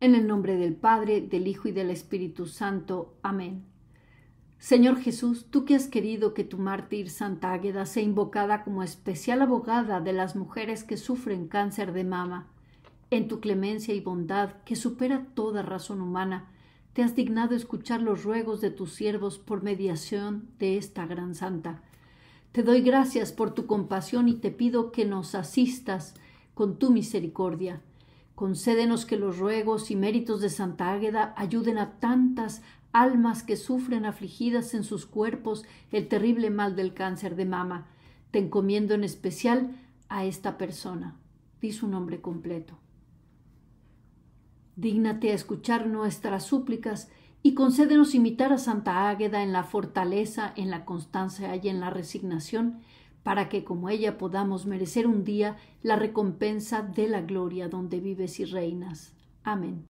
En el nombre del Padre, del Hijo y del Espíritu Santo. Amén. Señor Jesús, tú que has querido que tu mártir Santa Águeda sea invocada como especial abogada de las mujeres que sufren cáncer de mama, en tu clemencia y bondad que supera toda razón humana, te has dignado escuchar los ruegos de tus siervos por mediación de esta gran santa. Te doy gracias por tu compasión y te pido que nos asistas con tu misericordia Concédenos que los ruegos y méritos de Santa Águeda ayuden a tantas almas que sufren afligidas en sus cuerpos el terrible mal del cáncer de mama. Te encomiendo en especial a esta persona. Di su nombre completo. Dígnate a escuchar nuestras súplicas y concédenos imitar a Santa Águeda en la fortaleza, en la constancia y en la resignación, para que como ella podamos merecer un día la recompensa de la gloria donde vives y reinas. Amén.